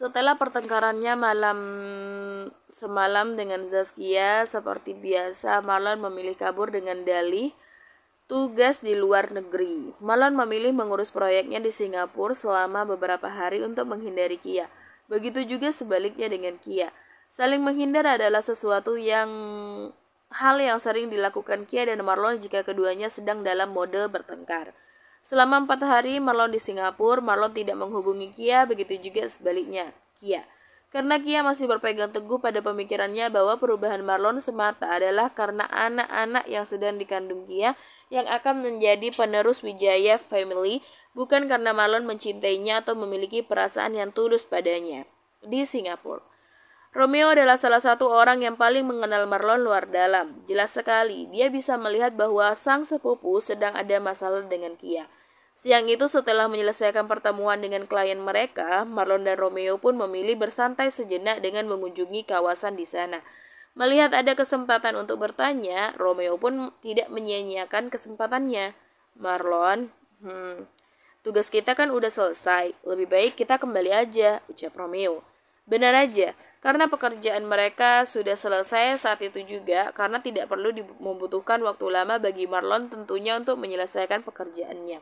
Setelah pertengkarannya malam semalam dengan Zaskia, seperti biasa Marlon memilih kabur dengan Dali tugas di luar negeri. Marlon memilih mengurus proyeknya di Singapura selama beberapa hari untuk menghindari Kia. Begitu juga sebaliknya dengan Kia. Saling menghindar adalah sesuatu yang hal yang sering dilakukan Kia dan Marlon jika keduanya sedang dalam mode bertengkar. Selama empat hari Marlon di Singapura, Marlon tidak menghubungi Kia, begitu juga sebaliknya, Kia. Karena Kia masih berpegang teguh pada pemikirannya bahwa perubahan Marlon semata adalah karena anak-anak yang sedang dikandung Kia yang akan menjadi penerus Wijaya Family, bukan karena Marlon mencintainya atau memiliki perasaan yang tulus padanya di Singapura. Romeo adalah salah satu orang yang paling mengenal Marlon luar dalam. Jelas sekali, dia bisa melihat bahwa sang sepupu sedang ada masalah dengan Kia. Siang itu setelah menyelesaikan pertemuan dengan klien mereka, Marlon dan Romeo pun memilih bersantai sejenak dengan mengunjungi kawasan di sana. Melihat ada kesempatan untuk bertanya, Romeo pun tidak menyia-nyiakan kesempatannya. Marlon, hmm, tugas kita kan udah selesai, lebih baik kita kembali aja, ucap Romeo. Benar aja, karena pekerjaan mereka sudah selesai saat itu juga karena tidak perlu membutuhkan waktu lama bagi Marlon tentunya untuk menyelesaikan pekerjaannya.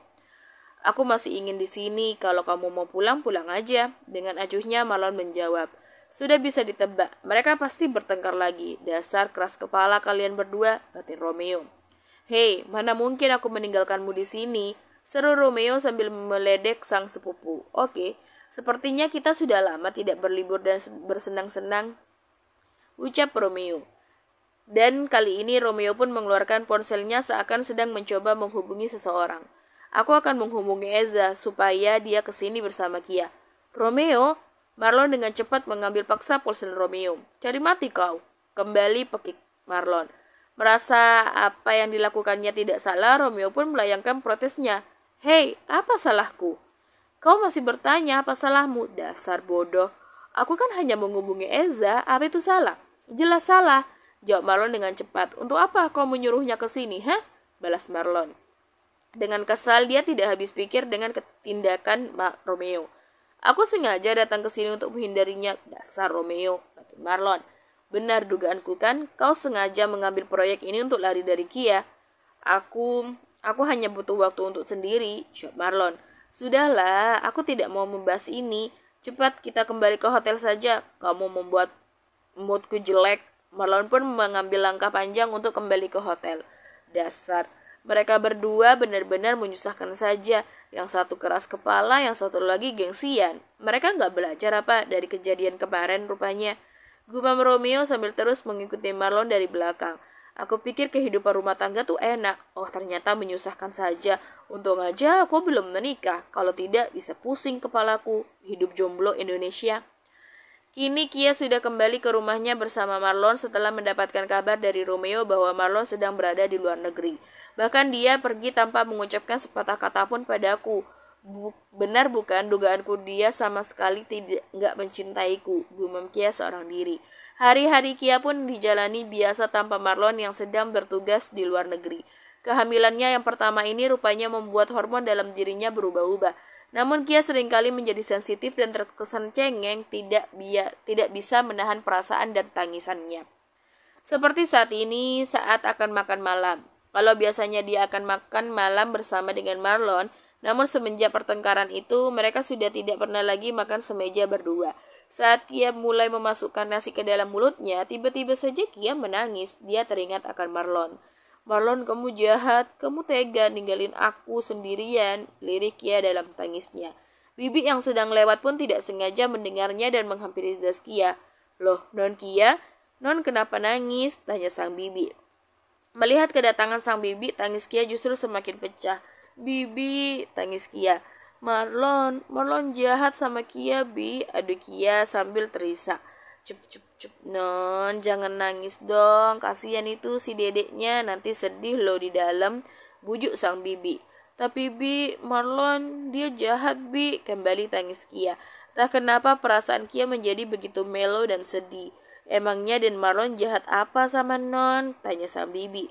Aku masih ingin di sini, kalau kamu mau pulang, pulang aja. Dengan acuhnya Marlon menjawab, sudah bisa ditebak, mereka pasti bertengkar lagi. Dasar keras kepala kalian berdua, batin Romeo. Hei, mana mungkin aku meninggalkanmu di sini? Seru Romeo sambil meledek sang sepupu. Oke, okay. Sepertinya kita sudah lama tidak berlibur dan bersenang-senang. Ucap Romeo. Dan kali ini Romeo pun mengeluarkan ponselnya seakan sedang mencoba menghubungi seseorang. Aku akan menghubungi Eza supaya dia kesini bersama Kia. Romeo, Marlon dengan cepat mengambil paksa ponsel Romeo. Cari mati kau. Kembali pekik Marlon. Merasa apa yang dilakukannya tidak salah, Romeo pun melayangkan protesnya. Hei, apa salahku? Kau masih bertanya apa salahmu, dasar bodoh. Aku kan hanya menghubungi Eza, apa itu salah? Jelas salah, jawab Marlon dengan cepat. Untuk apa kau menyuruhnya ke sini, ha? Balas Marlon. Dengan kesal, dia tidak habis pikir dengan ketindakan Mak Romeo. Aku sengaja datang ke sini untuk menghindarinya, dasar Romeo, kata Marlon. Benar dugaanku kan, kau sengaja mengambil proyek ini untuk lari dari Kia. Aku, aku hanya butuh waktu untuk sendiri, jawab Marlon. Sudahlah, aku tidak mau membahas ini. Cepat kita kembali ke hotel saja. Kamu membuat moodku jelek. Marlon pun mengambil langkah panjang untuk kembali ke hotel. Dasar, mereka berdua benar-benar menyusahkan saja. Yang satu keras kepala, yang satu lagi gengsian. Mereka nggak belajar apa dari kejadian kemarin rupanya. Gumam Romeo sambil terus mengikuti Marlon dari belakang. Aku pikir kehidupan rumah tangga tuh enak. Oh, ternyata menyusahkan saja. Untung aja aku belum menikah. Kalau tidak, bisa pusing kepalaku. Hidup jomblo Indonesia. Kini Kia sudah kembali ke rumahnya bersama Marlon setelah mendapatkan kabar dari Romeo bahwa Marlon sedang berada di luar negeri. Bahkan dia pergi tanpa mengucapkan sepatah kata pun padaku. benar bukan dugaanku dia sama sekali tidak nggak mencintaiku, gumam Kia seorang diri. Hari-hari Kia pun dijalani biasa tanpa Marlon yang sedang bertugas di luar negeri. Kehamilannya yang pertama ini rupanya membuat hormon dalam dirinya berubah-ubah. Namun Kia seringkali menjadi sensitif dan terkesan cengeng, tidak bia, tidak bisa menahan perasaan dan tangisannya. Seperti saat ini saat akan makan malam. Kalau biasanya dia akan makan malam bersama dengan Marlon, namun semenjak pertengkaran itu mereka sudah tidak pernah lagi makan semeja berdua. Saat Kia mulai memasukkan nasi ke dalam mulutnya, tiba-tiba saja Kia menangis. Dia teringat akan Marlon. Marlon, kamu jahat, kamu tega ninggalin aku sendirian, lirik Kia dalam tangisnya. Bibi yang sedang lewat pun tidak sengaja mendengarnya dan menghampiri Zaskia. Loh, Non Kia, Non kenapa nangis? Tanya sang bibi. Melihat kedatangan sang bibi, tangis Kia justru semakin pecah. Bibi, tangis Kia. Marlon, Marlon jahat sama Kia, Bi. Aduh Kia sambil terisak. Cup cup cup non, jangan nangis dong. Kasihan itu si dedeknya nanti sedih lo di dalam. Bujuk sang bibi. Tapi Bi, Marlon dia jahat Bi. Kembali tangis Kia. Tak kenapa perasaan Kia menjadi begitu melo dan sedih. Emangnya Den Marlon jahat apa sama Non? Tanya sang bibi.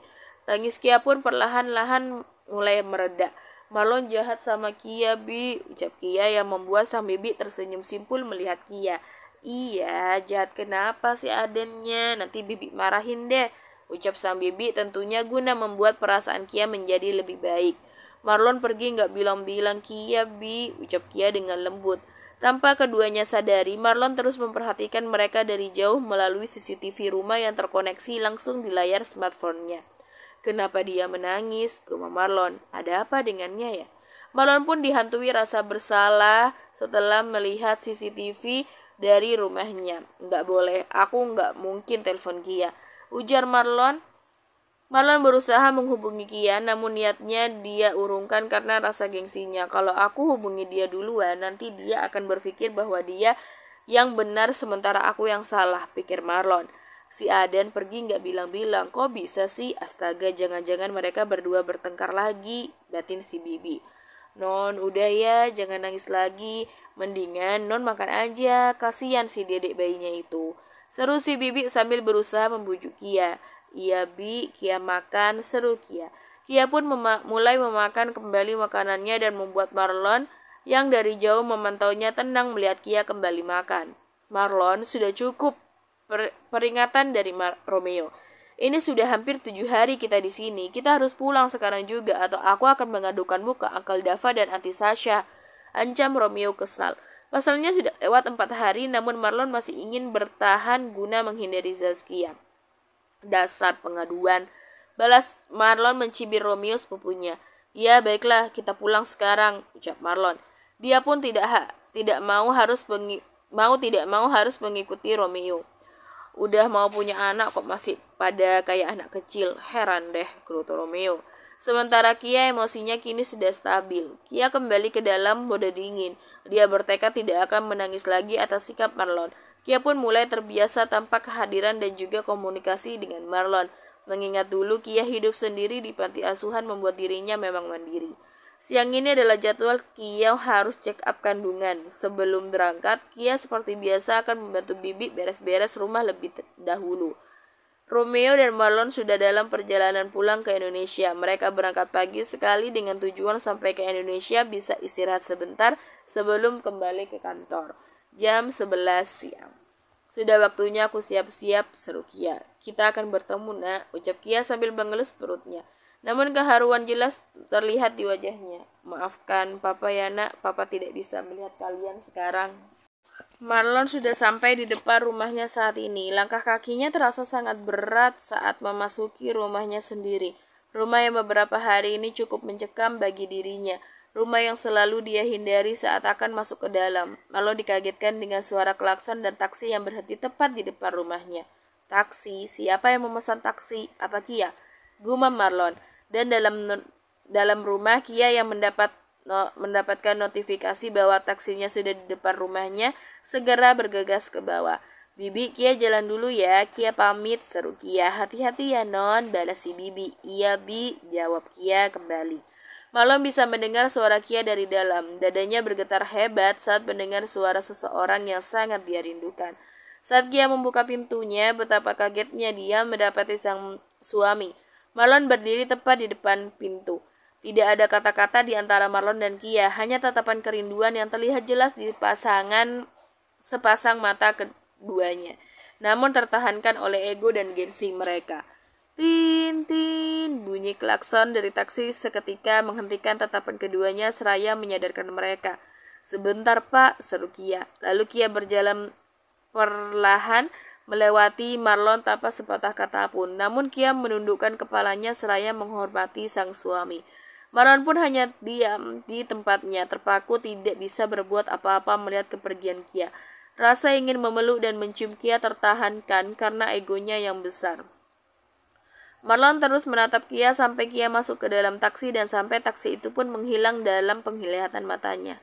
Tangis Kia pun perlahan-lahan mulai meredak. Marlon jahat sama Kia, Bi, ucap Kia yang membuat sang bibi tersenyum simpul melihat Kia. Iya, jahat kenapa sih Adennya? Nanti bibi marahin deh, ucap sang bibi tentunya guna membuat perasaan Kia menjadi lebih baik. Marlon pergi nggak bilang-bilang Kia, Bi, ucap Kia dengan lembut. Tanpa keduanya sadari, Marlon terus memperhatikan mereka dari jauh melalui CCTV rumah yang terkoneksi langsung di layar smartphone-nya. Kenapa dia menangis? Gumam Marlon. Ada apa dengannya ya? Marlon pun dihantui rasa bersalah setelah melihat CCTV dari rumahnya. Nggak boleh, aku nggak mungkin telepon Kia. Ujar Marlon. Marlon berusaha menghubungi Kia, namun niatnya dia urungkan karena rasa gengsinya. Kalau aku hubungi dia duluan, nanti dia akan berpikir bahwa dia yang benar sementara aku yang salah, pikir Marlon. Si Aden pergi nggak bilang-bilang, kok bisa sih? Astaga, jangan-jangan mereka berdua bertengkar lagi, batin si Bibi. Non, udah ya, jangan nangis lagi. Mendingan non makan aja, kasihan si dedek bayinya itu. Seru si Bibi sambil berusaha membujuk Kia. Iya Bi, Kia makan, seru Kia. Kia pun mema mulai memakan kembali makanannya dan membuat Marlon yang dari jauh memantaunya tenang melihat Kia kembali makan. Marlon, sudah cukup, per peringatan dari Mar Romeo. Ini sudah hampir tujuh hari kita di sini. Kita harus pulang sekarang juga atau aku akan mengadukanmu ke Uncle Dava dan Auntie Sasha. Ancam Romeo kesal. Pasalnya sudah lewat empat hari, namun Marlon masih ingin bertahan guna menghindari Zaskia. Dasar pengaduan. Balas Marlon mencibir Romeo sepupunya. Ya baiklah, kita pulang sekarang, ucap Marlon. Dia pun tidak ha, tidak mau harus mau tidak mau harus mengikuti Romeo. Udah mau punya anak kok masih pada kayak anak kecil. Heran deh, Kruto Romeo. Sementara Kia emosinya kini sudah stabil. Kia kembali ke dalam bodoh dingin. Dia bertekad tidak akan menangis lagi atas sikap Marlon. Kia pun mulai terbiasa tanpa kehadiran dan juga komunikasi dengan Marlon. Mengingat dulu Kia hidup sendiri di panti asuhan membuat dirinya memang mandiri. Siang ini adalah jadwal Kia harus check up kandungan. Sebelum berangkat, Kia seperti biasa akan membantu Bibi beres-beres rumah lebih dahulu. Romeo dan Marlon sudah dalam perjalanan pulang ke Indonesia. Mereka berangkat pagi sekali dengan tujuan sampai ke Indonesia bisa istirahat sebentar sebelum kembali ke kantor. Jam 11 siang. Sudah waktunya aku siap-siap, seru Kia. Kita akan bertemu, nak, ucap Kia sambil mengelus perutnya. Namun keharuan jelas terlihat di wajahnya. Maafkan, Papa ya nak, Papa tidak bisa melihat kalian sekarang. Marlon sudah sampai di depan rumahnya saat ini. Langkah kakinya terasa sangat berat saat memasuki rumahnya sendiri. Rumah yang beberapa hari ini cukup mencekam bagi dirinya. Rumah yang selalu dia hindari saat akan masuk ke dalam. Marlon dikagetkan dengan suara klakson dan taksi yang berhenti tepat di depan rumahnya. Taksi? Siapa yang memesan taksi? Apa Kia? gumam Marlon. Dan dalam dalam rumah Kia yang mendapat no, mendapatkan notifikasi bahwa taksinya sudah di depan rumahnya, segera bergegas ke bawah. Bibi, Kia jalan dulu ya. Kia pamit, seru Kia. Hati-hati ya, Non, balas si Bibi. Iya, Bi, jawab Kia kembali. Malam bisa mendengar suara Kia dari dalam. Dadanya bergetar hebat saat mendengar suara seseorang yang sangat dia rindukan. Saat Kia membuka pintunya, betapa kagetnya dia mendapati sang suami. Marlon berdiri tepat di depan pintu. Tidak ada kata-kata di antara Marlon dan Kia, hanya tatapan kerinduan yang terlihat jelas di pasangan sepasang mata keduanya. Namun tertahankan oleh ego dan gengsi mereka. Tin tin bunyi klakson dari taksi seketika menghentikan tatapan keduanya seraya menyadarkan mereka. Sebentar, Pak, seru Kia. Lalu Kia berjalan perlahan melewati Marlon tanpa sepatah kata pun. Namun Kiam menundukkan kepalanya seraya menghormati sang suami. Marlon pun hanya diam di tempatnya, terpaku tidak bisa berbuat apa-apa melihat kepergian Kia. Rasa ingin memeluk dan mencium Kia tertahankan karena egonya yang besar. Marlon terus menatap Kia sampai Kia masuk ke dalam taksi dan sampai taksi itu pun menghilang dalam penglihatan matanya.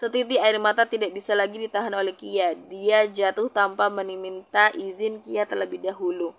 Setitik air mata tidak bisa lagi ditahan oleh Kia. Dia jatuh tanpa meminta izin Kia terlebih dahulu.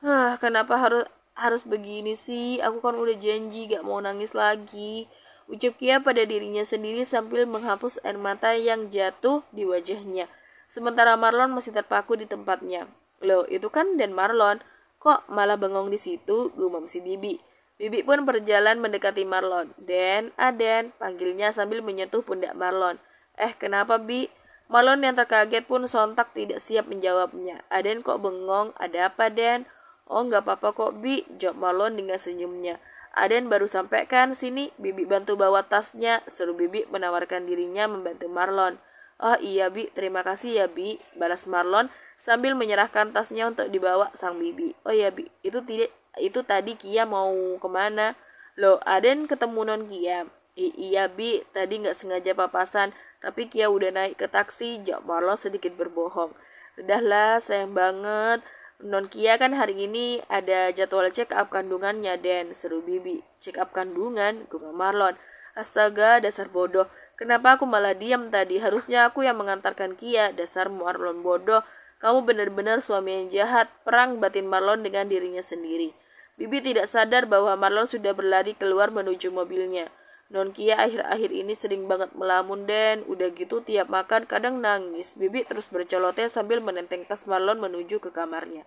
Hah, kenapa harus harus begini sih? Aku kan udah janji gak mau nangis lagi. Ucap Kia pada dirinya sendiri sambil menghapus air mata yang jatuh di wajahnya. Sementara Marlon masih terpaku di tempatnya. Loh, itu kan dan Marlon. Kok malah bengong di situ? Gumam si Bibi. Bibi pun berjalan mendekati Marlon. Den, Aden, panggilnya sambil menyentuh pundak Marlon. Eh, kenapa, Bi? Marlon yang terkaget pun sontak tidak siap menjawabnya. Aden kok bengong, ada apa, Den? Oh, nggak apa-apa kok, Bi, jawab Marlon dengan senyumnya. Aden baru sampai kan sini, Bibi bantu bawa tasnya, seru Bibi menawarkan dirinya membantu Marlon. Oh iya Bi, terima kasih ya Bi, balas Marlon sambil menyerahkan tasnya untuk dibawa sang Bibi. Oh iya Bi, itu tidak itu tadi Kia mau kemana lo Aden ketemu non Kia I iya bi tadi nggak sengaja papasan tapi Kia udah naik ke taksi jawab Marlon sedikit berbohong udahlah sayang banget Non Kia kan hari ini ada jadwal check up kandungannya Den seru Bibi check up kandungan gumam Marlon astaga dasar bodoh Kenapa aku malah diam tadi? Harusnya aku yang mengantarkan Kia, dasar Marlon bodoh. Kamu benar-benar suami yang jahat, perang batin Marlon dengan dirinya sendiri. Bibi tidak sadar bahwa Marlon sudah berlari keluar menuju mobilnya. Non akhir-akhir ini sering banget melamun dan udah gitu tiap makan kadang nangis. Bibi terus berceloteh sambil menenteng tas Marlon menuju ke kamarnya.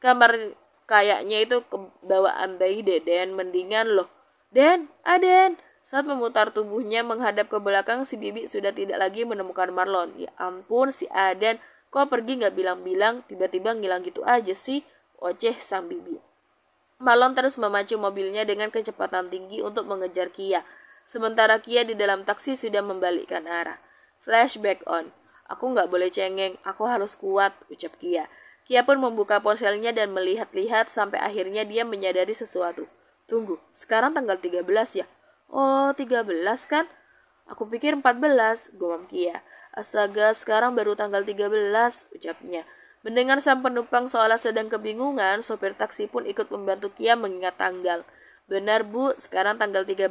Kamar kayaknya itu kebawaan bayi ambai deh Den, mendingan loh. Den, Aden. Saat memutar tubuhnya menghadap ke belakang, si Bibi sudah tidak lagi menemukan Marlon. Ya ampun, si Aden, kok pergi nggak bilang-bilang, tiba-tiba ngilang gitu aja sih, oceh sang Bibi. Malon terus memacu mobilnya dengan kecepatan tinggi untuk mengejar Kia. Sementara Kia di dalam taksi sudah membalikkan arah. Flashback on. Aku nggak boleh cengeng, aku harus kuat, ucap Kia. Kia pun membuka ponselnya dan melihat-lihat sampai akhirnya dia menyadari sesuatu. Tunggu, sekarang tanggal 13 ya? Oh, 13 kan? Aku pikir 14, gumam Kia. Astaga, sekarang baru tanggal 13, ucapnya. Mendengar sang penumpang seolah sedang kebingungan, sopir taksi pun ikut membantu Kia mengingat tanggal. Benar bu, sekarang tanggal 13,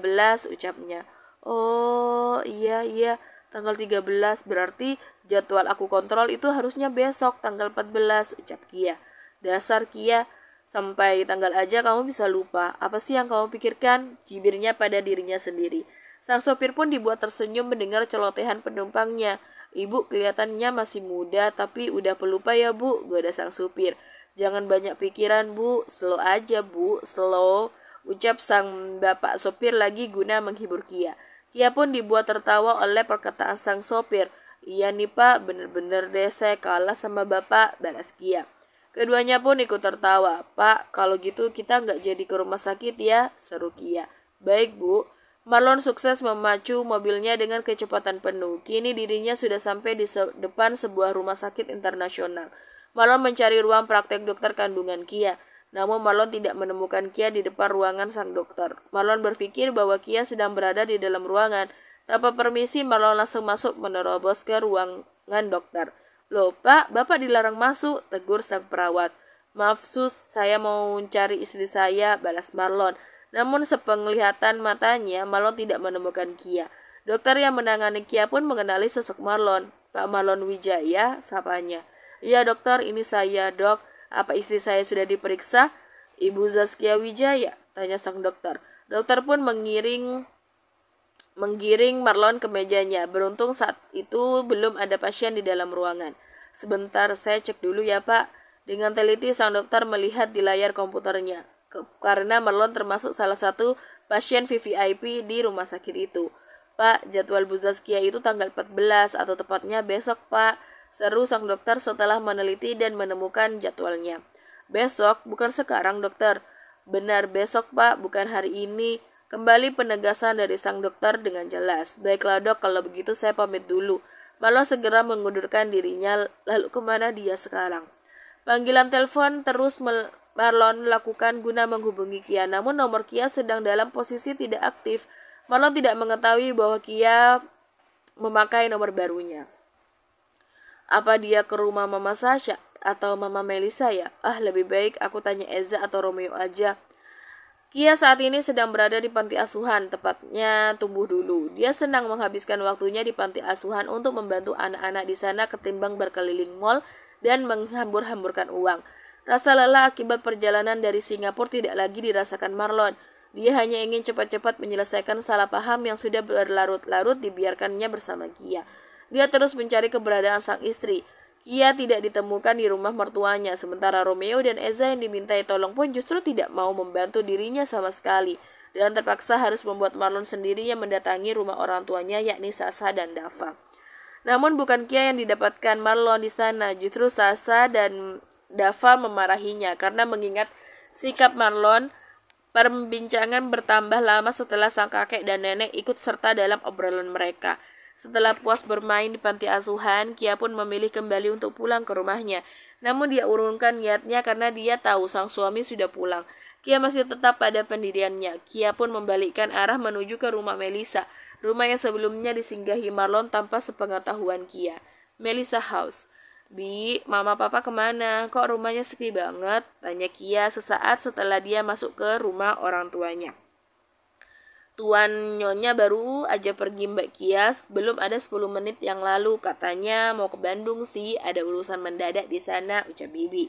ucapnya. Oh, iya, iya, tanggal 13 berarti jadwal aku kontrol itu harusnya besok tanggal 14, ucap Kia. Dasar Kia, sampai tanggal aja kamu bisa lupa. Apa sih yang kamu pikirkan? Cibirnya pada dirinya sendiri. Sang sopir pun dibuat tersenyum mendengar celotehan penumpangnya. Ibu kelihatannya masih muda tapi udah pelupa ya bu, gua ada sang supir. Jangan banyak pikiran bu, slow aja bu, slow. Ucap sang bapak sopir lagi guna menghibur Kia. Kia pun dibuat tertawa oleh perkataan sang sopir. Iya nih pak, bener-bener deh saya kalah sama bapak, balas Kia. Keduanya pun ikut tertawa. Pak, kalau gitu kita nggak jadi ke rumah sakit ya, seru Kia. Baik bu, Marlon sukses memacu mobilnya dengan kecepatan penuh. Kini dirinya sudah sampai di depan sebuah rumah sakit internasional. Marlon mencari ruang praktek dokter kandungan Kia. Namun Marlon tidak menemukan Kia di depan ruangan sang dokter. Marlon berpikir bahwa Kia sedang berada di dalam ruangan. Tanpa permisi, Marlon langsung masuk menerobos ke ruangan dokter. Loh pak, bapak dilarang masuk, tegur sang perawat. Maaf sus, saya mau cari istri saya, balas Marlon. Namun sepenglihatan matanya, Marlon tidak menemukan Kia. Dokter yang menangani Kia pun mengenali sosok Marlon. Pak Marlon Wijaya, sapanya. Ya dokter, ini saya dok. Apa istri saya sudah diperiksa? Ibu Zaskia Wijaya, tanya sang dokter. Dokter pun mengiring menggiring Marlon ke mejanya. Beruntung saat itu belum ada pasien di dalam ruangan. Sebentar, saya cek dulu ya pak. Dengan teliti sang dokter melihat di layar komputernya karena Marlon termasuk salah satu pasien VVIP di rumah sakit itu. Pak, jadwal Bu Zaskia itu tanggal 14 atau tepatnya besok, Pak. Seru sang dokter setelah meneliti dan menemukan jadwalnya. Besok, bukan sekarang, dokter. Benar, besok, Pak, bukan hari ini. Kembali penegasan dari sang dokter dengan jelas. Baiklah, dok, kalau begitu saya pamit dulu. Malah segera mengundurkan dirinya, lalu kemana dia sekarang? Panggilan telepon terus Marlon lakukan guna menghubungi Kia, namun nomor Kia sedang dalam posisi tidak aktif. Marlon tidak mengetahui bahwa Kia memakai nomor barunya. Apa dia ke rumah Mama Sasha atau Mama Melisa ya? Ah, lebih baik aku tanya Eza atau Romeo aja. Kia saat ini sedang berada di panti asuhan, tepatnya tumbuh dulu. Dia senang menghabiskan waktunya di panti asuhan untuk membantu anak-anak di sana ketimbang berkeliling mall dan menghambur-hamburkan uang. Rasa lelah akibat perjalanan dari Singapura tidak lagi dirasakan Marlon. Dia hanya ingin cepat-cepat menyelesaikan salah paham yang sudah berlarut-larut dibiarkannya bersama Kia. Dia terus mencari keberadaan sang istri. Kia tidak ditemukan di rumah mertuanya, sementara Romeo dan Eza yang dimintai tolong pun justru tidak mau membantu dirinya sama sekali. Dan terpaksa harus membuat Marlon sendiri yang mendatangi rumah orang tuanya yakni Sasa dan Dava. Namun bukan Kia yang didapatkan Marlon di sana, justru Sasa dan Dava memarahinya karena mengingat sikap Marlon. Perbincangan bertambah lama setelah sang kakek dan nenek ikut serta dalam obrolan mereka. Setelah puas bermain di panti asuhan, Kia pun memilih kembali untuk pulang ke rumahnya. Namun dia urungkan niatnya karena dia tahu sang suami sudah pulang. Kia masih tetap pada pendiriannya. Kia pun membalikkan arah menuju ke rumah Melisa, rumah yang sebelumnya disinggahi Marlon tanpa sepengetahuan Kia. Melisa House. Bi, mama papa kemana? Kok rumahnya sepi banget? Tanya Kia sesaat setelah dia masuk ke rumah orang tuanya. Tuan Nyonya baru aja pergi Mbak Kias, belum ada 10 menit yang lalu katanya mau ke Bandung sih, ada urusan mendadak di sana, ucap Bibi.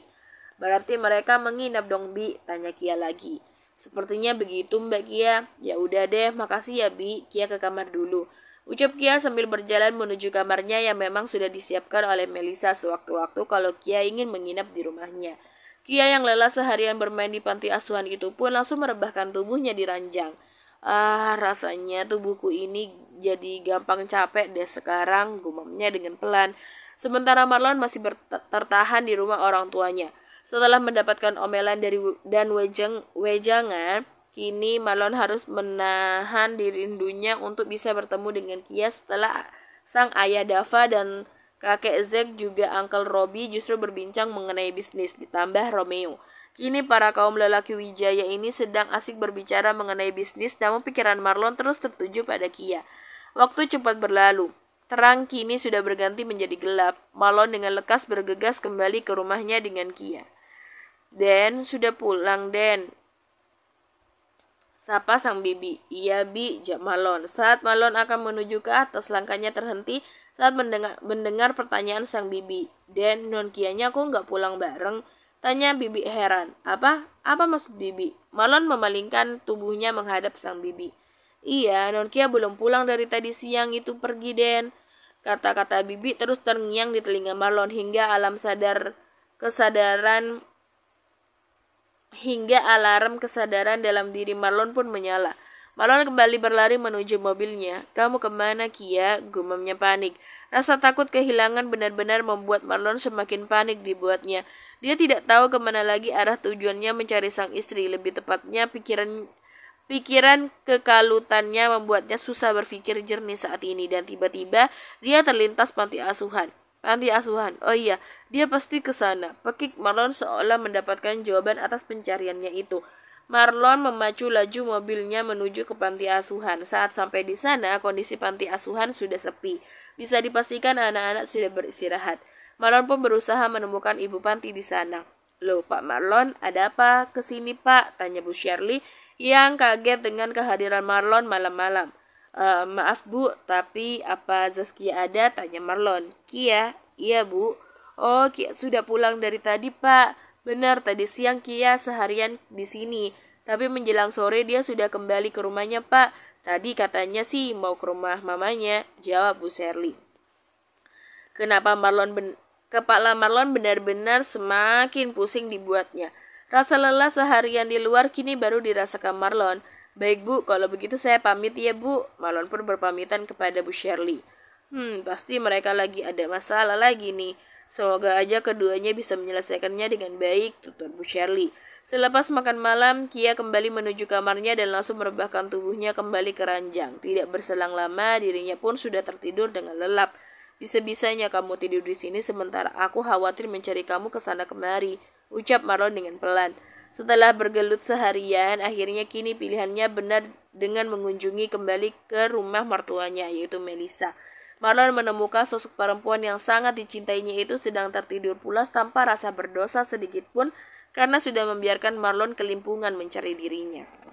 Berarti mereka menginap dong Bi, tanya Kia lagi. Sepertinya begitu Mbak Kia. Ya udah deh, makasih ya Bi. Kia ke kamar dulu. Ucap Kia sambil berjalan menuju kamarnya yang memang sudah disiapkan oleh Melisa sewaktu-waktu kalau Kia ingin menginap di rumahnya. Kia yang lelah seharian bermain di panti asuhan itu pun langsung merebahkan tubuhnya di ranjang. Ah, rasanya tubuhku ini jadi gampang capek deh sekarang, gumamnya dengan pelan. Sementara Marlon masih tertahan di rumah orang tuanya. Setelah mendapatkan omelan dari dan wejeng, wejangan, Kini Malon harus menahan dirindunya untuk bisa bertemu dengan Kia setelah sang ayah Dava dan kakek Zek juga Uncle Robbie justru berbincang mengenai bisnis ditambah Romeo. Kini para kaum lelaki Wijaya ini sedang asik berbicara mengenai bisnis namun pikiran Marlon terus tertuju pada Kia. Waktu cepat berlalu. Terang kini sudah berganti menjadi gelap. Malon dengan lekas bergegas kembali ke rumahnya dengan Kia. Dan sudah pulang, Den. Sapa sang bibi, iya bi, jawab Malon. Saat Malon akan menuju ke atas, langkahnya terhenti saat mendengar, mendengar pertanyaan sang bibi. Dan non kianya aku nggak pulang bareng. Tanya bibi heran. Apa? Apa maksud bibi? Malon memalingkan tubuhnya menghadap sang bibi. Iya, non kia belum pulang dari tadi siang itu pergi, Den. Kata-kata bibi terus terngiang di telinga malon hingga alam sadar kesadaran hingga alarm kesadaran dalam diri Marlon pun menyala. Marlon kembali berlari menuju mobilnya. Kamu kemana, Kia? Gumamnya panik. Rasa takut kehilangan benar-benar membuat Marlon semakin panik dibuatnya. Dia tidak tahu kemana lagi arah tujuannya mencari sang istri. Lebih tepatnya, pikiran Pikiran kekalutannya membuatnya susah berpikir jernih saat ini dan tiba-tiba dia terlintas panti asuhan. Panti asuhan. Oh iya, dia pasti ke sana. Pekik Marlon seolah mendapatkan jawaban atas pencariannya itu. Marlon memacu laju mobilnya menuju ke panti asuhan. Saat sampai di sana, kondisi panti asuhan sudah sepi. Bisa dipastikan anak-anak sudah beristirahat. Marlon pun berusaha menemukan ibu panti di sana. Loh, Pak Marlon, ada apa? Kesini, Pak, tanya Bu Shirley yang kaget dengan kehadiran Marlon malam-malam e, maaf bu, tapi apa Zaskia ada? Tanya Marlon. Kia, iya bu. Oh, Kia sudah pulang dari tadi pak. Benar, tadi siang Kia seharian di sini. Tapi menjelang sore dia sudah kembali ke rumahnya pak. Tadi katanya sih mau ke rumah mamanya, jawab Bu Sherly. Kenapa Marlon ben Kepala Marlon benar-benar semakin pusing dibuatnya. Rasa lelah seharian di luar kini baru dirasakan Marlon. Baik bu, kalau begitu saya pamit ya bu. Malon pun berpamitan kepada Bu Shirley. Hmm, pasti mereka lagi ada masalah lagi nih. Semoga aja keduanya bisa menyelesaikannya dengan baik, tutur Bu Shirley. Selepas makan malam, Kia kembali menuju kamarnya dan langsung merebahkan tubuhnya kembali ke ranjang. Tidak berselang lama, dirinya pun sudah tertidur dengan lelap. Bisa-bisanya kamu tidur di sini sementara aku khawatir mencari kamu ke sana kemari, ucap Marlon dengan pelan. Setelah bergelut seharian, akhirnya kini pilihannya benar dengan mengunjungi kembali ke rumah mertuanya, yaitu Melissa. Marlon menemukan sosok perempuan yang sangat dicintainya itu sedang tertidur pulas tanpa rasa berdosa sedikitpun karena sudah membiarkan Marlon kelimpungan mencari dirinya.